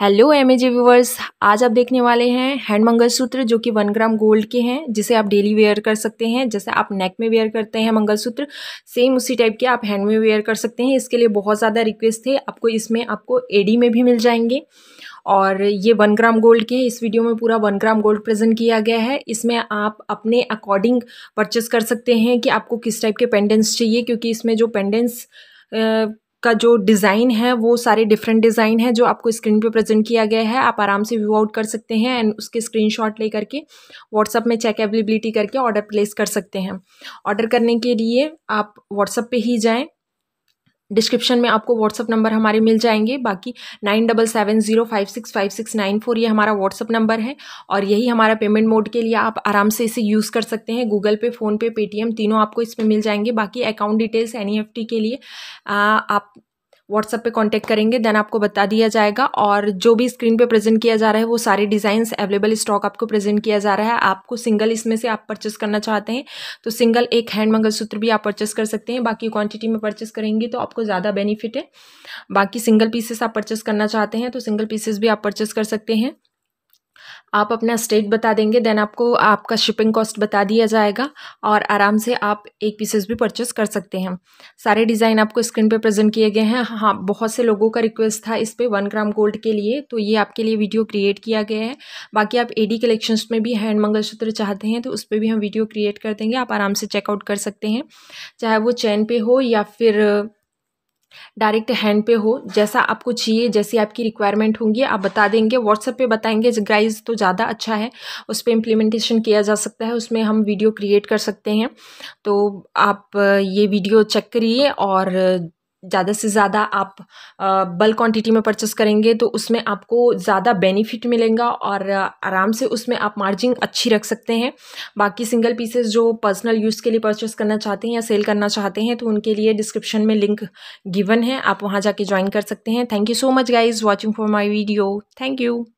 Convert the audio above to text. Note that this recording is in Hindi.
हेलो एम एजे व्यूवर्स आज आप देखने वाले हैं हैंड मंगलसूत्र जो कि वन ग्राम गोल्ड के हैं जिसे आप डेली वेयर कर सकते हैं जैसे आप नेक में वेयर करते हैं मंगलसूत्र सेम उसी टाइप के आप हैंड में वेयर कर सकते हैं इसके लिए बहुत ज़्यादा रिक्वेस्ट थे आपको इसमें आपको एडी में भी मिल जाएंगे और ये वन ग्राम गोल्ड के इस वीडियो में पूरा वन ग्राम गोल्ड प्रेजेंट किया गया है इसमें आप अपने अकॉर्डिंग परचेस कर सकते हैं कि आपको किस टाइप के पेंडेंट्स चाहिए क्योंकि इसमें जो पेंडेंट्स का जो डिज़ाइन है वो सारे डिफरेंट डिज़ाइन है जो आपको स्क्रीन पे प्रेजेंट किया गया है आप आराम से व्यू आउट कर सकते हैं एंड उसके स्क्रीनशॉट ले करके व्हाट्सअप में चेक अवेलेबिलिटी करके ऑर्डर प्लेस कर सकते हैं ऑर्डर करने के लिए आप व्हाट्सअप पे ही जाएं डिस्क्रिप्शन में आपको व्हाट्सअप नंबर हमारे मिल जाएंगे बाकी nine double seven zero five six five six nine four ये हमारा व्हाट्सअप नंबर है और यही हमारा पेमेंट मोड के लिए आप आराम से इसे यूज़ कर सकते हैं गूगल पे फ़ोनपे पेटीएम तीनों आपको इसमें मिल जाएंगे बाकी अकाउंट डिटेल्स एन के लिए आ, आप व्हाट्सअप पे कांटेक्ट करेंगे देन आपको बता दिया जाएगा और जो भी स्क्रीन पे प्रेजेंट किया जा रहा है वो सारे डिज़ाइंस अवेलेबल स्टॉक आपको प्रेजेंट किया जा रहा है आपको सिंगल इसमें से आप परचेस करना चाहते हैं तो सिंगल एक हैंड मंगलसूत्र भी आप परचेस कर सकते हैं बाकी क्वान्टिटी में परचेस करेंगे तो आपको ज़्यादा बेनिफिट है बाकी सिंगल पीसेस आप परचेस करना चाहते हैं तो सिंगल पीसेस भी आप परचेस कर सकते हैं आप अपना स्टेट बता देंगे देन आपको आपका शिपिंग कॉस्ट बता दिया जाएगा और आराम से आप एक पीसेस भी परचेस कर सकते हैं सारे डिज़ाइन आपको स्क्रीन पे प्रेजेंट किए गए हैं हाँ बहुत से लोगों का रिक्वेस्ट था इस पर वन ग्राम गोल्ड के लिए तो ये आपके लिए वीडियो क्रिएट किया गया है बाकी आप एडी कलेक्शंस में भी हैंड मंगलसूत्र चाहते हैं तो उस पर भी हम वीडियो क्रिएट कर देंगे आप आराम से चेकआउट कर सकते हैं चाहे वो चैन पे हो या फिर डायरेक्ट हैंड पे हो जैसा आपको चाहिए जैसी आपकी रिक्वायरमेंट होंगी आप बता देंगे व्हाट्सएप पे बताएंगे गाइज तो ज़्यादा अच्छा है उस पर इम्प्लीमेंटेशन किया जा सकता है उसमें हम वीडियो क्रिएट कर सकते हैं तो आप ये वीडियो चेक करिए और ज़्यादा से ज़्यादा आप बल्क क्वांटिटी में परचेस करेंगे तो उसमें आपको ज़्यादा बेनिफिट मिलेगा और आराम से उसमें आप मार्जिन अच्छी रख सकते हैं बाकी सिंगल पीसेस जो पर्सनल यूज़ के लिए परचेस करना चाहते हैं या सेल करना चाहते हैं तो उनके लिए डिस्क्रिप्शन में लिंक गिवन है आप वहाँ जाके ज्वाइन कर सकते हैं thank you so much guys watching for my video thank you